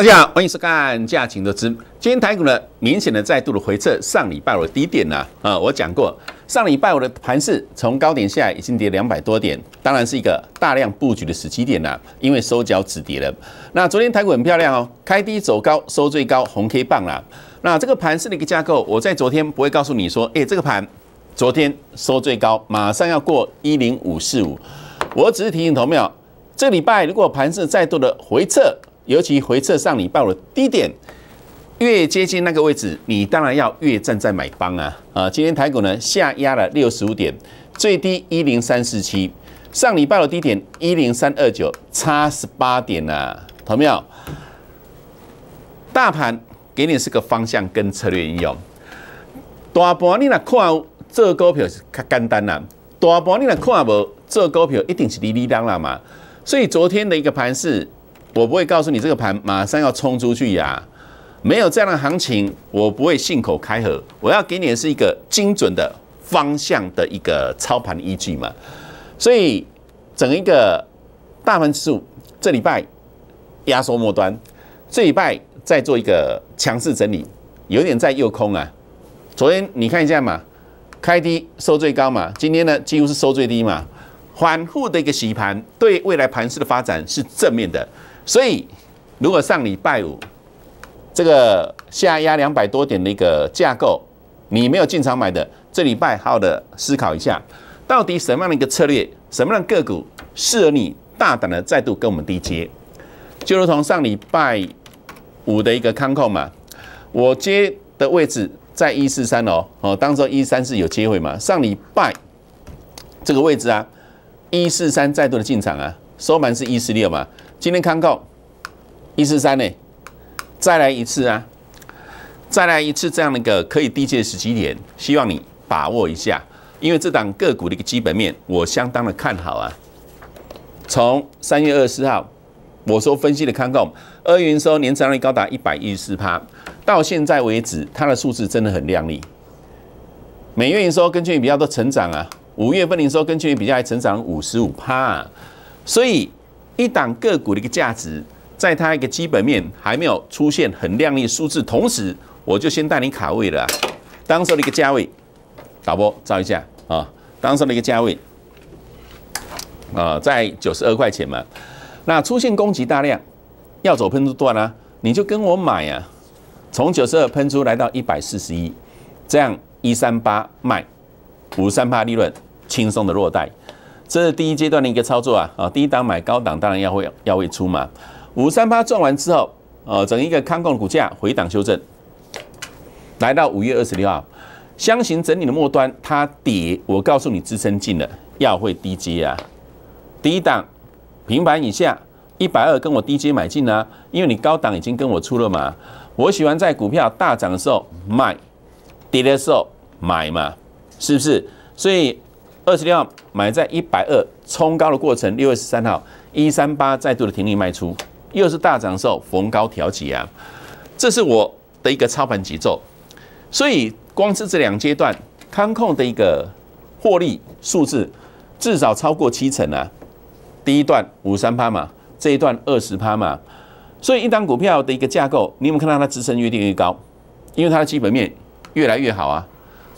大家好，欢迎收看《价值的知》。今天台股呢，明显的再度的回撤上礼拜的低点呢。啊，我讲过上礼拜我的盘势从高点下来已经跌两百多点，当然是一个大量布局的时机点啦，因为收脚止跌了。那昨天台股很漂亮哦，开低走高收最高红 K 棒啦。那这个盘势的一个架构，我在昨天不会告诉你说，哎，这个盘昨天收最高，马上要过一零五四五。我只是提醒投票。这礼拜如果盘势再度的回撤。尤其回测上礼拜的低点越接近那个位置，你当然要越站在买方啊！啊，今天台股呢下压了六十五点，最低一零三四七，上礼拜的低点一零三二九，差十八点呐。有没有？大盘给你是个方向跟策略应用。大盘你来看，做股票是简单呐；大盘你来看无，做股票一定是哩哩当了嘛。所以昨天的一个盘是。我不会告诉你这个盘马上要冲出去呀，没有这样的行情，我不会信口开河。我要给你的是一个精准的方向的一个操盘依据嘛。所以，整一个大盘指数这礼拜压缩末端，这礼拜再做一个强势整理，有点在右空啊。昨天你看一下嘛，开低收最高嘛，今天呢几乎是收最低嘛，反复的一个洗盘，对未来盘市的发展是正面的。所以，如果上礼拜五这个下压两百多点的一个架构，你没有进场买的，这礼拜好好的思考一下，到底什么样的一个策略，什么样的个股适合你大胆的再度跟我们低接，就如同上礼拜五的一个康控嘛，我接的位置在一四三哦，哦，当时一三四有机会嘛，上礼拜这个位置啊，一四三再度的进场啊，收盘是一四六嘛。今天康够一四三呢，再来一次啊，再来一次这样的一个可以低借的时机点，希望你把握一下。因为这档个股的一个基本面，我相当的看好啊。从三月二十四号，我说分析的康告，二月说收年成率高达一百一十四趴，到现在为止，它的数字真的很亮丽。每月营收跟去年比较都成长啊，五月份营收跟去年比较还成长五十五趴，所以。一档个股的一个价值，在它一个基本面还没有出现很亮丽数字，同时我就先带你卡位了，当时的一个价位，导播照一下啊，当时的一个价位，啊，在九十二块钱嘛，那出现供急大量，要走喷出段呢，你就跟我买呀，从九十二喷出来到一百四十一，这样一三八卖，五三八利润，轻松的落袋。这是第一阶段的一个操作啊，啊，低档买，高档当然要会要会出嘛。五三八赚完之后，呃，整一个康冠股价回档修正，来到五月二十六号，箱型整理的末端，它跌，我告诉你支撑进了，要会低阶啊，低档平板以下一百二跟我低阶买进啊，因为你高档已经跟我出了嘛，我喜欢在股票大涨的时候卖，跌的时候买嘛，是不是？所以。二十六号买在一百二，冲高的过程，六月十三号一三八再度的停利卖出，又是大涨的时候逢高调起啊，这是我的一个操盘节奏。所以光是这两阶段看空的一个获利数字，至少超过七成啊。第一段五三趴嘛，这一段二十趴嘛，所以一档股票的一个架构，你有没有看到它支撑越定越高？因为它的基本面越来越好啊。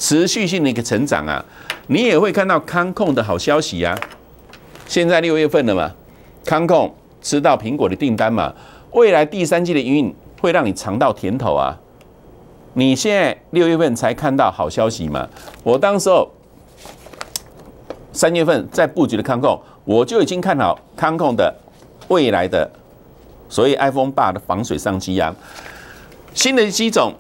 持续性的一个成长啊，你也会看到康控的好消息啊。现在六月份了嘛，康控吃到苹果的订单嘛，未来第三季的营运会让你尝到甜头啊。你现在六月份才看到好消息嘛？我当时候三月份在布局的康控，我就已经看好康控的未来的，所以 iPhone 八的防水上机啊，新的机种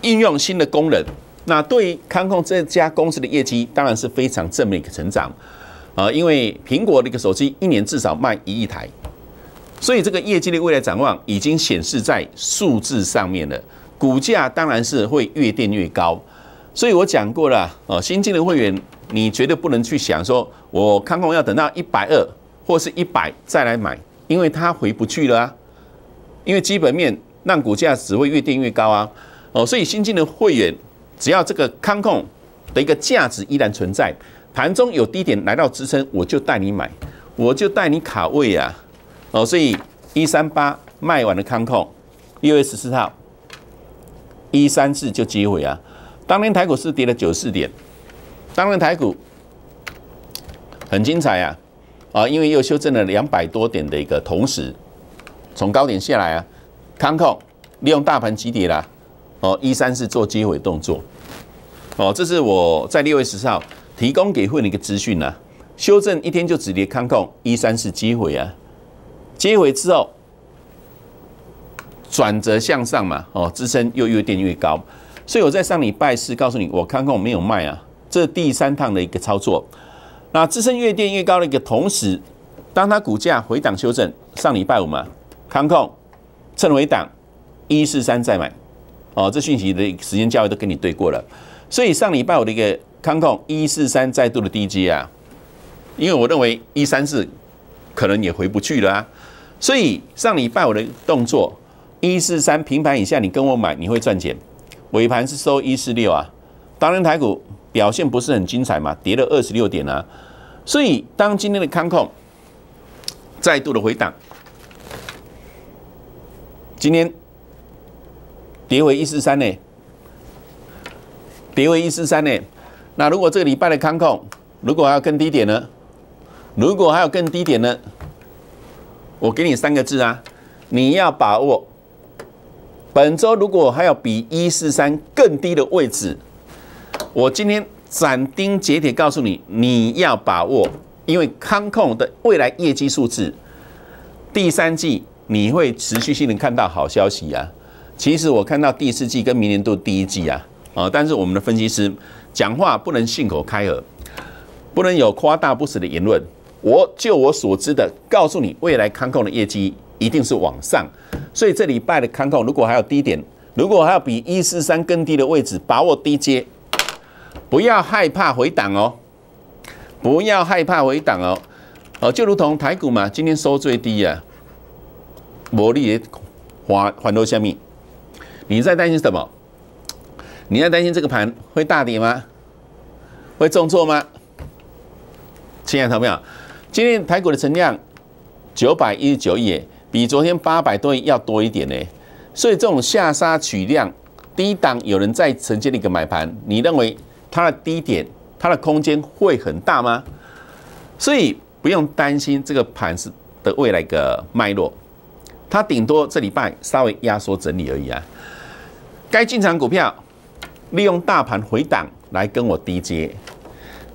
应用新的功能。那对于康控这家公司的业绩，当然是非常正面的成长，啊，因为苹果这个手机一年至少卖一亿台，所以这个业绩的未来展望已经显示在数字上面了。股价当然是会越垫越高。所以我讲过了，哦，新进的会员，你绝对不能去想说，我康控要等到一百二或是一百再来买，因为它回不去了啊，因为基本面让股价只会越跌越高啊，哦，所以新进的会员。只要这个康控的一个价值依然存在，盘中有低点来到支撑，我就带你买，我就带你卡位啊！哦，所以一三八卖完的康控，六月十四号一三四就机会啊！当年台股是跌了九四点，当然台股很精彩啊！啊，因为又修正了两百多点的一个同时，从高点下来啊，康控利用大盘急跌啦。哦，一三四做接回动作。哦，这是我在六月十四号提供给会的一个资讯呢。修正一天就止跌，康控一三四接回啊，接回之后转折向上嘛。哦，支撑又越垫越高，所以我在上礼拜四告诉你，我康控没有卖啊。这第三趟的一个操作，那支撑越垫越高的一个同时，当它股价回档修正，上礼拜五嘛，康控趁回档一四三再买。哦，这讯息的时间价位都跟你对过了，所以上礼拜我的一个康控一四三再度的低阶啊，因为我认为一三四可能也回不去了，啊。所以上礼拜我的动作一四三平盘以下你跟我买你会赚钱，尾盘是收一四六啊，当然台股表现不是很精彩嘛，跌了二十六点啊，所以当今天的康控再度的回档，今天。跌回一四三呢，跌回一四三呢。那如果这个礼拜的康控，如果还有更低点呢？如果还有更低点呢？我给你三个字啊，你要把握。本周如果还有比一四三更低的位置，我今天斩钉截铁告诉你，你要把握，因为康控的未来业绩数字，第三季你会持续性的看到好消息呀。其实我看到第四季跟明年都第一季啊，啊！但是我们的分析师讲话不能信口开河，不能有夸大不实的言论。我就我所知的告诉你，未来康控的业绩一定是往上。所以这礼拜的康控如果还有低点，如果还有比一四三更低的位置，把握低阶，不要害怕回档哦，不要害怕回档哦，呃，就如同台股嘛，今天收最低啊，魔力也滑滑落下面。你在担心什么？你在担心这个盘会大跌吗？会重挫吗？亲爱的朋友今天台股的成量九百一十九亿，比昨天八百多亿要多一点呢。所以这种下杀取量，低档有人在承接的一个买盘，你认为它的低点，它的空间会很大吗？所以不用担心这个盘是的未来一个脉络，它顶多这礼拜稍微压缩整理而已啊。该进场股票，利用大盘回档来跟我低接。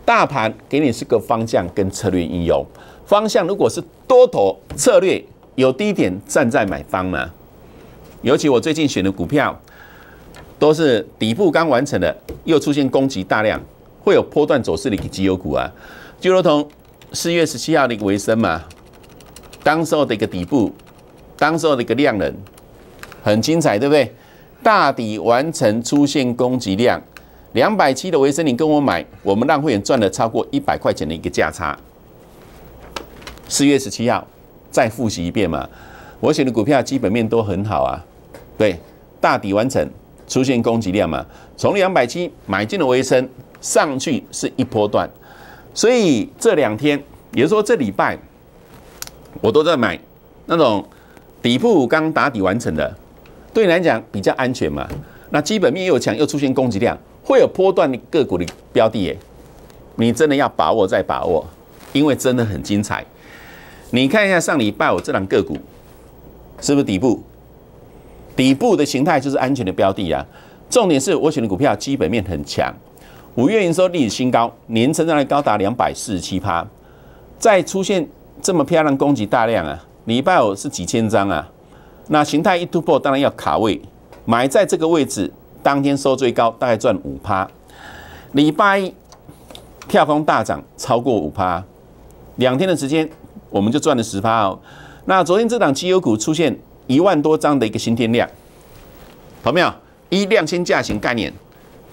大盘给你四个方向跟策略应用。方向如果是多头，策略有低点站在买方嘛？尤其我最近选的股票，都是底部刚完成的，又出现供给大量，会有波段走势的一个绩优股啊。就如同四月十七号的一个维生嘛，当时候的一个底部，当时候的一个量能，很精彩，对不对？大底完成，出现供给量两百七的维生你跟我买，我们让会员赚了超过一百块钱的一个价差。四月十七号，再复习一遍嘛。我选的股票基本面都很好啊。对，大底完成，出现供给量嘛，从两百七买进的维生，上去是一波段。所以这两天，也就是说这礼拜，我都在买那种底部刚打底完成的。对你来讲比较安全嘛？那基本面又强，又出现供给量，会有波段个股的标的耶。你真的要把握再把握，因为真的很精彩。你看一下上礼拜五这两个股，是不是底部？底部的形态就是安全的标的啊。重点是我选的股票基本面很强，五月营收历史新高，年成长率高达两百四十七趴，再出现这么漂亮供给大量啊！礼拜五是几千张啊。那形态一突破，当然要卡位，买在这个位置，当天收最高，大概赚五趴。礼拜一跳空大涨，超过五趴，两天的时间我们就赚了十趴哦。那昨天这档基油股出现一万多张的一个新天量，有没有？一量先价型概念，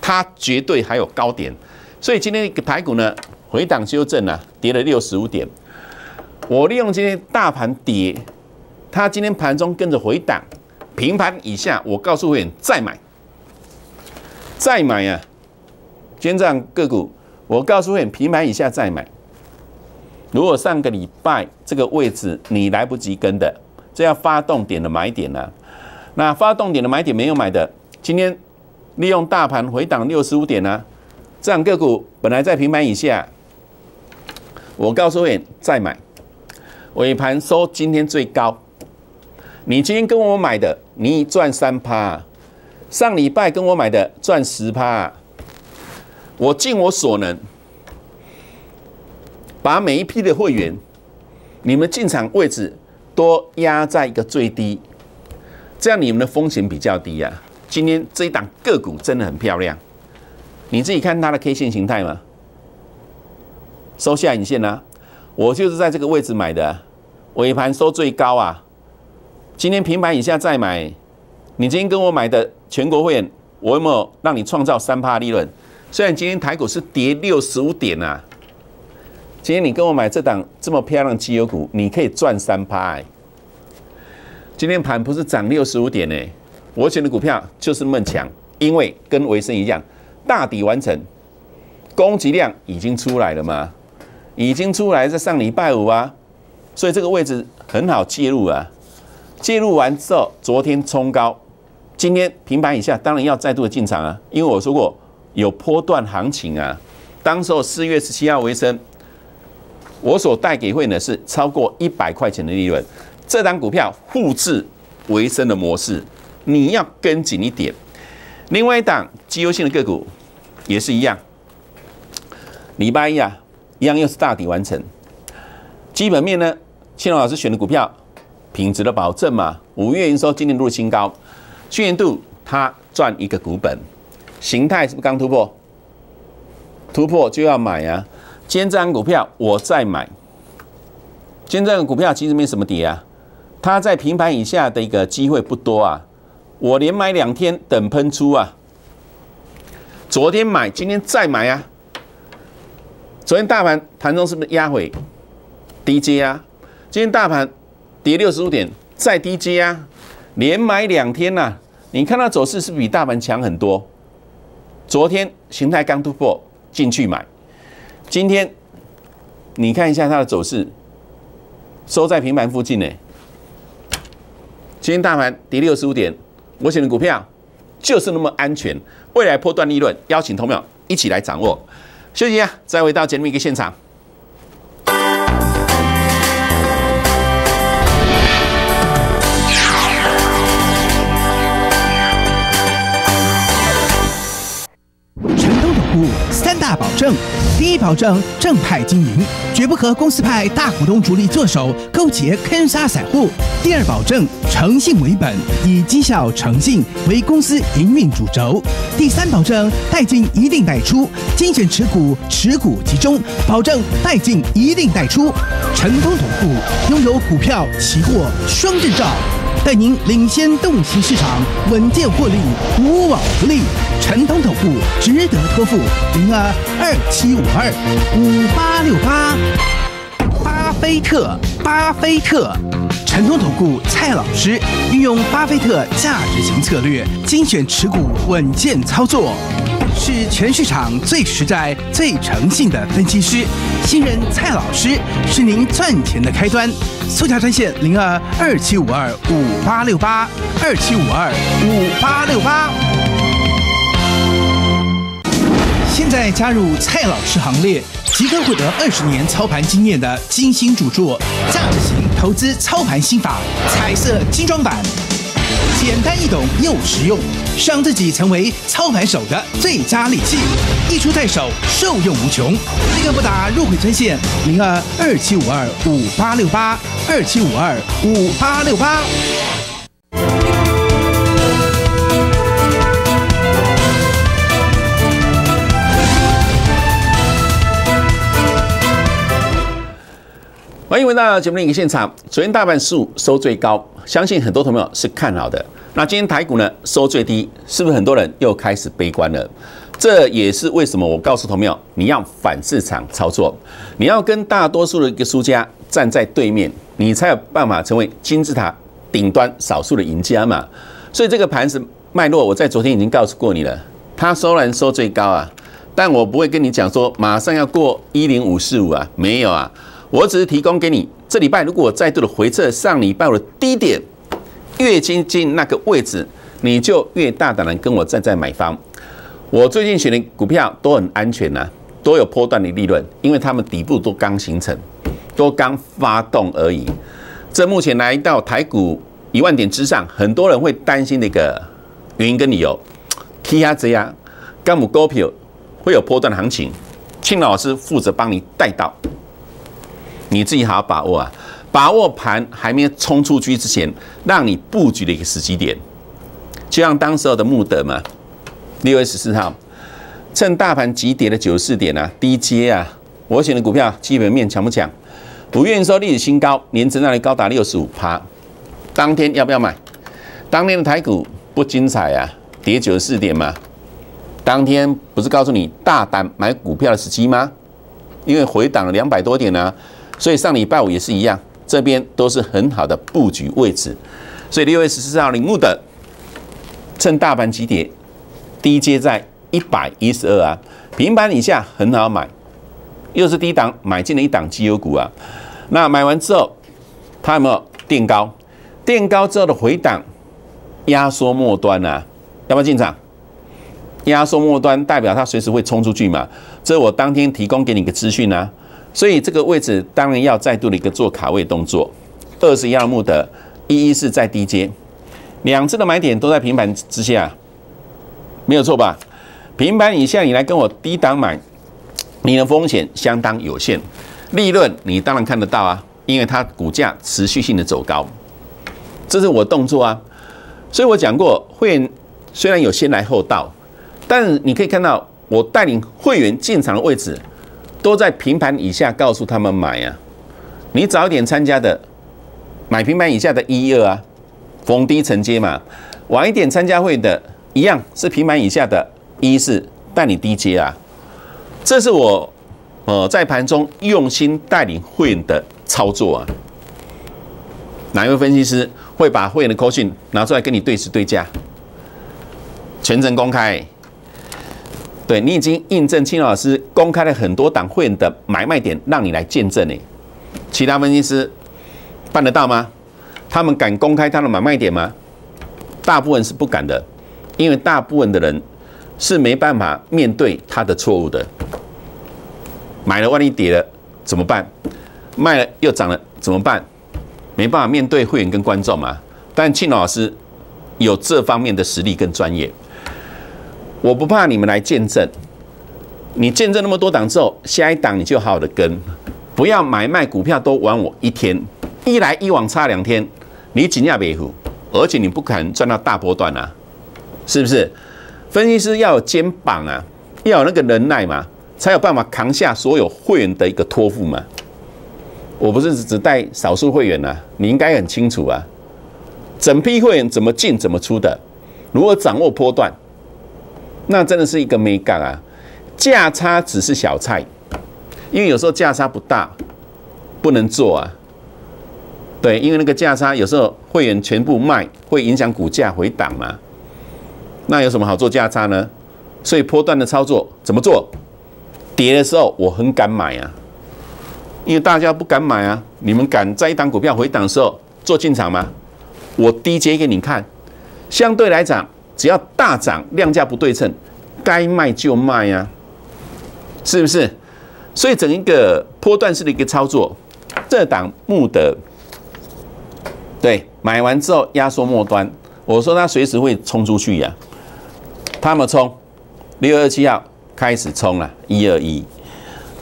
它绝对还有高点，所以今天一个台股呢，回档修正啊，跌了六十五点。我利用今天大盘跌。它今天盘中跟着回档，平盘以下，我告诉员再买，再买啊！今天这样个股，我告诉员平盘以下再买。如果上个礼拜这个位置你来不及跟的，这要发动点的买点啊？那发动点的买点没有买的，今天利用大盘回档六十五点啊，这样个股本来在平盘以下，我告诉员再买。尾盘收今天最高。你今天跟我买的，你赚三趴；上礼拜跟我买的，赚十趴。我尽我所能，把每一批的会员，你们进场位置都压在一个最低，这样你们的风险比较低呀。今天这一档个股真的很漂亮，你自己看它的 K 线形态嘛，收下影线啦，我就是在这个位置买的，尾盘收最高啊。今天平板以下再买，你今天跟我买的全国会员，我有没有让你创造三趴利润？虽然今天台股是跌六十五点啊，今天你跟我买这档这么漂亮的机股，你可以赚三趴。今天盘不是涨六十五点呢？我选的股票就是闷强，因为跟维生一样，大底完成，供给量已经出来了嘛，已经出来在上礼拜五啊，所以这个位置很好介入啊。介入完之后，昨天冲高，今天平盘以下，当然要再度的进场啊！因为我说过有波段行情啊。当时候四月十七号维生，我所带给会呢是超过一百块钱的利润。这张股票复制维生的模式，你要跟紧一点。另外一档绩优性的个股也是一样，礼拜一啊，一样又是大底完成。基本面呢，青龙老师选的股票。品质的保证嘛？五月营收今年录新高，去年度它赚一个股本，形态是不是刚突破？突破就要买啊！今天这根股票我再买，今天这根股票其实没什么跌啊，它在平盘以下的一个机会不多啊，我连买两天等喷出啊。昨天买，今天再买啊。昨天大盘盘中是不是压回 DJ 啊？今天大盘。跌六十五点，再低接啊，连买两天呐。你看它走势是比大盘强很多。昨天形态刚突破，进去买。今天你看一下它的走势，收在平盘附近呢。今天大盘跌六十五点，我选的股票就是那么安全。未来破段利润，邀请同僚一起来掌握。休息一下，再回到节目一个现场。大保证，第一保证正派经营，绝不和公司派大股东主力做手勾结坑杀散户。第二保证诚信为本，以绩效诚信为公司营运主轴。第三保证代进一定代出，精选持股，持股集中，保证代进一定代出，成功独步，拥有股票期货双证照。带您领先洞悉市场，稳健获利，无往不利。陈通投顾值得托付，零二二七五二五八六八。巴菲特，巴菲特，陈通投顾蔡老师运用巴菲特价值型策略，精选持股，稳健操作。是全市场最实在、最诚信的分析师，新人蔡老师是您赚钱的开端。速加专线零二二七五二五八六八二七五二五八六八。现在加入蔡老师行列，即可获得二十年操盘经验的精心著作《价值型投资操盘心法》彩色精装版。简单易懂又实用，让自己成为操盘手的最佳利器。一出在手，受用无穷。一刻拨打入会专线零二二七五二五八六八二七五二五八六八。欢迎回到节目的一个现场。昨天大盘数收最高，相信很多朋友是看好的。那今天台股呢收最低，是不是很多人又开始悲观了？这也是为什么我告诉朋友，你要反市场操作，你要跟大多数的一个输家站在对面，你才有办法成为金字塔顶端少数的赢家嘛。所以这个盘子脉络，我在昨天已经告诉过你了。它收然收最高啊，但我不会跟你讲说马上要过一零五四五啊，没有啊。我只是提供给你，这礼拜如果再度的回测上礼拜我的低点，越接近那个位置，你就越大胆的跟我站在买方。我最近选的股票都很安全呐，都有波段的利润，因为它们底部都刚形成，都刚发动而已。这目前来到台股一万点之上，很多人会担心的一个原因跟理由，TIA、z 干 a g a 会有波段的行情，庆老师负责帮你带到。你自己好好把握啊！把握盘还没冲出去之前，让你布局的一个时机点，就像当时候的穆德嘛，六月十四号，趁大盘急跌的九十四点啊，低阶啊，我选的股票基本面强不强？不愿意说历史新高，年增那里高达六十五趴。当天要不要买？当天的台股不精彩啊，跌九十四点嘛。当天不是告诉你大胆买股票的时机吗？因为回档了两百多点呢。所以上礼拜五也是一样，这边都是很好的布局位置。所以六月十四号领悟的，趁大盘急跌，低接在一百一十二啊，平板以下很好买，又是低档买进了一档绩优股啊。那买完之后，它有没有垫高？垫高之后的回档，压缩末端啊，要不要进场？压缩末端代表它随时会冲出去嘛，这我当天提供给你个资讯啊。所以这个位置当然要再度的一个做卡位动作，二十一二目的，一一是在低阶，两次的买点都在平板之下，没有错吧？平板以下你来跟我低档买，你的风险相当有限，利润你当然看得到啊，因为它股价持续性的走高，这是我动作啊。所以我讲过，会员虽然有先来后到，但你可以看到我带领会员进场的位置。都在平盘以下，告诉他们买啊！你早一点参加的，买平盘以下的一二啊，逢低承接嘛。晚一点参加会的，一样是平盘以下的一四带你低接啊。这是我，呃，在盘中用心带领会员的操作啊。哪一位分析师会把会员的 c a 讯拿出来跟你对时对价？全程公开。对你已经印证，青老师公开了很多党会员的买卖点，让你来见证呢。其他分析师办得到吗？他们敢公开他的买卖点吗？大部分是不敢的，因为大部分的人是没办法面对他的错误的。买了万一跌了怎么办？卖了又涨了怎么办？没办法面对会员跟观众嘛。但青老师有这方面的实力跟专业。我不怕你们来见证，你见证那么多档之后，下一档你就好好的跟，不要买卖股票都玩我一天，一来一往差两天，你紧张别胡，而且你不可能赚到大波段啊，是不是？分析师要有肩膀啊，要有那个能耐嘛，才有办法扛下所有会员的一个托付嘛。我不是只带少数会员啊，你应该很清楚啊，整批会员怎么进怎么出的，如何掌握波段。那真的是一个 mega 啊，价差只是小菜，因为有时候价差不大，不能做啊。对，因为那个价差有时候会员全部卖，会影响股价回档嘛。那有什么好做价差呢？所以波段的操作怎么做？跌的时候我很敢买啊，因为大家不敢买啊。你们敢在一档股票回档的时候做进场吗？我低接给你看，相对来讲。只要大涨量价不对称，该卖就卖呀，是不是？所以整一个波段式的一个操作，这档目的对买完之后压缩末端，我说它随时会冲出去呀，他们冲？六二七号开始冲了，一二一，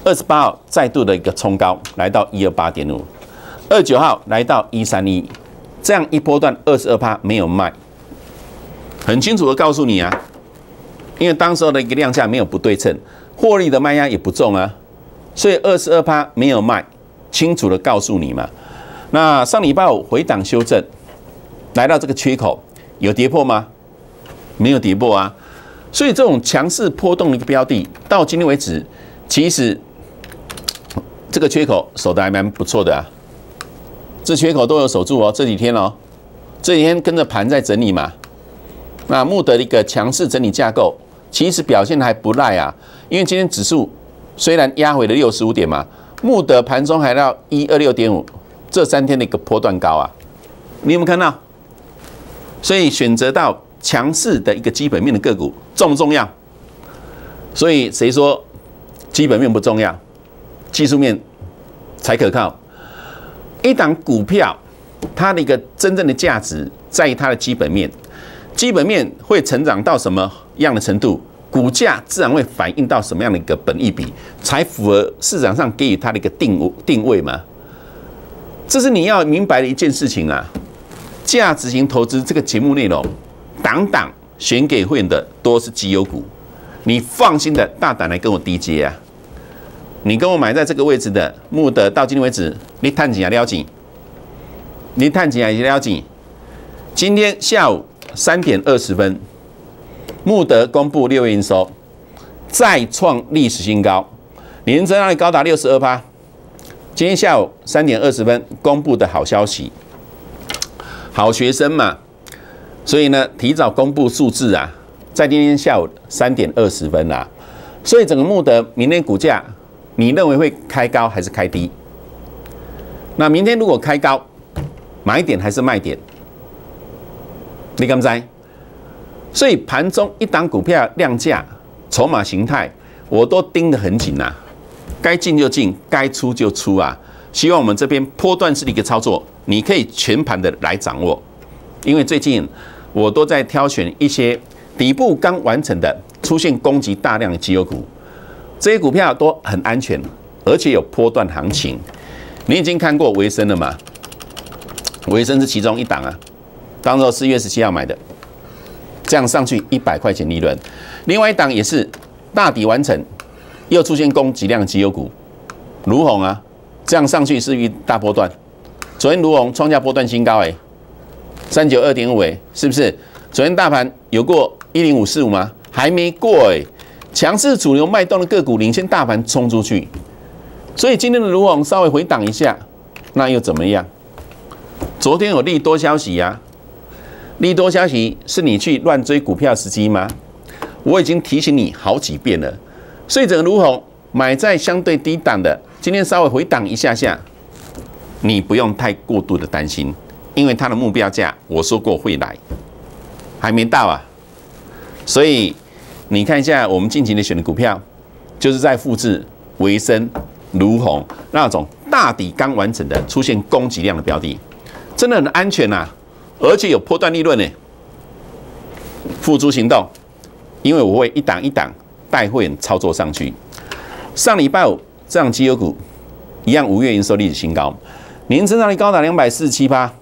二十八号再度的一个冲高来到一二八点五，二九号来到一三一，这样一波段二十二趴没有卖。很清楚的告诉你啊，因为当时候的一个量价没有不对称，获利的卖压也不重啊，所以二十二趴没有卖。清楚的告诉你嘛，那上礼拜五回档修正，来到这个缺口有跌破吗？没有跌破啊，所以这种强势波动的一个标的，到今天为止，其实这个缺口守的还蛮不错的啊，这缺口都有守住哦，这几天哦，这几天跟着盘在整理嘛。那穆德的一个强势整理架构，其实表现还不赖啊，因为今天指数虽然压回了六十五点嘛，穆德盘中还到一二六点五，这三天的一个波段高啊，你有没有看到？所以选择到强势的一个基本面的个股重不重要？所以谁说基本面不重要？技术面才可靠。一档股票它的一个真正的价值在于它的基本面。基本面会成长到什么样的程度，股价自然会反映到什么样的一个本益比，才符合市场上给予它的一个定定位嘛？这是你要明白的一件事情啊！价值型投资这个节目内容，党党选给会员的多是绩优股，你放心的、大胆来跟我低接啊！你跟我买在这个位置的木的，到今天为止，你赚钱了了紧，你赚钱还是了今天下午。三点二十分，穆德公布六月营收，再创历史新高，年增率高达六十二%，八。今天下午三点二十分公布的好消息，好学生嘛，所以呢，提早公布数字啊，在今天下午三点二十分啊，所以整个穆德明天股价，你认为会开高还是开低？那明天如果开高，买点还是卖点？你敢么所以盘中一档股票量价筹码形态，我都盯得很紧呐，该进就进，该出就出啊。希望我们这边波段式的一个操作，你可以全盘的来掌握。因为最近我都在挑选一些底部刚完成的、出现攻击大量的绩优股，这些股票都很安全，而且有波段行情。你已经看过维生了吗？维生是其中一档啊。当时四月十七号买的，这样上去一百块钱利润。另外一档也是大底完成，又出现供给量绩优股，卢红啊，这样上去是一大波段。昨天卢红创下波段新高哎，三九二点五，是不是？昨天大盘有过一零五四五吗？还没过哎，强势主流脉动的个股领先大盘冲出去，所以今天的卢红稍微回档一下，那又怎么样？昨天有利多消息呀。利多消息是你去乱追股票时机吗？我已经提醒你好几遍了。睡者如虹，买在相对低档的，今天稍微回档一下下，你不用太过度的担心，因为它的目标价我说过会来，还没到啊。所以你看一下我们近期的选的股票，就是在复制维生如虹那种大底刚完整的出现供给量的标的，真的很安全呐。而且有破段利润呢，付诸行动，因为我会一档一档带会员操作上去。上礼拜五这样基油股一样五月营收历史新高，年增长率高达两百四七八，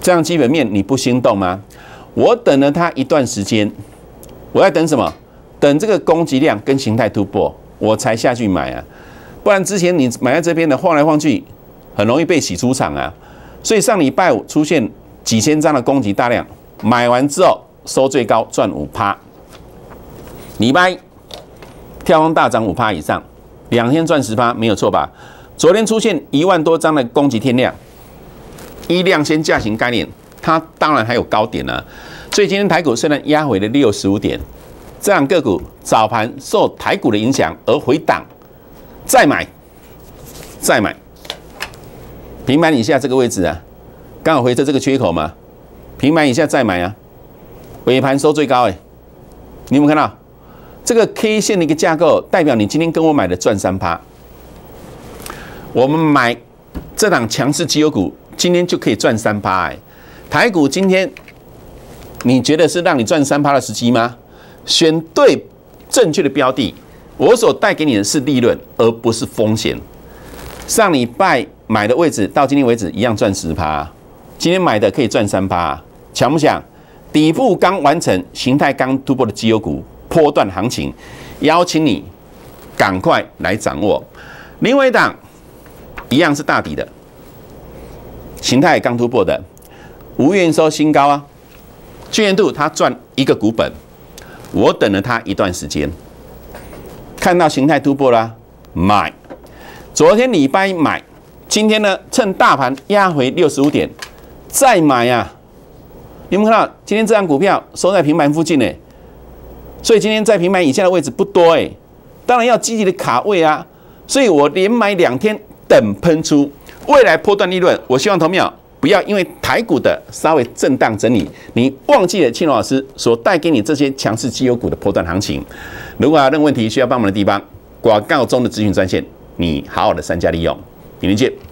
这样基本面你不心动吗？我等了它一段时间，我在等什么？等这个供给量跟形态突破，我才下去买啊，不然之前你买在这边的晃来晃去，很容易被洗出场啊。所以上礼拜五出现。几千张的供给大量买完之后收最高赚五趴，礼拜跳空大涨五趴以上，两天赚十趴没有错吧？昨天出现一万多张的供给天量，一量先价型概念，它当然还有高点呢。所以今天台股虽然压回了六十五点，这样个股早盘受台股的影响而回档，再买再买，平板以下这个位置啊。刚好回测这个缺口嘛，平盘以下再买啊，尾盘收最高哎，你有没看到这个 K 线的一个架构？代表你今天跟我买的赚三趴。我们买这档强势绩优股，今天就可以赚三趴哎。台股今天你觉得是让你赚三趴的时机吗？选对正确的标的，我所带给你的是利润，而不是风险。上礼拜买的位置到今天为止一样赚十趴。今天买的可以赚三八，想不想？底部刚完成，形态刚突破的绩优股破段行情，邀请你赶快来掌握。另外一档一样是大底的，形态刚突破的，无缘收新高啊！去年度他赚一个股本，我等了他一段时间，看到形态突破了，买。昨天礼拜买，今天呢趁大盘压回六十五点。再买啊！你们看到今天这张股票收在平盘附近呢，所以今天在平盘以下的位置不多哎，当然要积极的卡位啊，所以我连买两天等喷出，未来波段利润。我希望同秒不要因为台股的稍微震荡整理，你忘记了青龙老师所带给你这些强势绩优股的波段行情。如果有任何问题需要帮忙的地方，广告中的咨询专线，你好好的善加利用。明天见。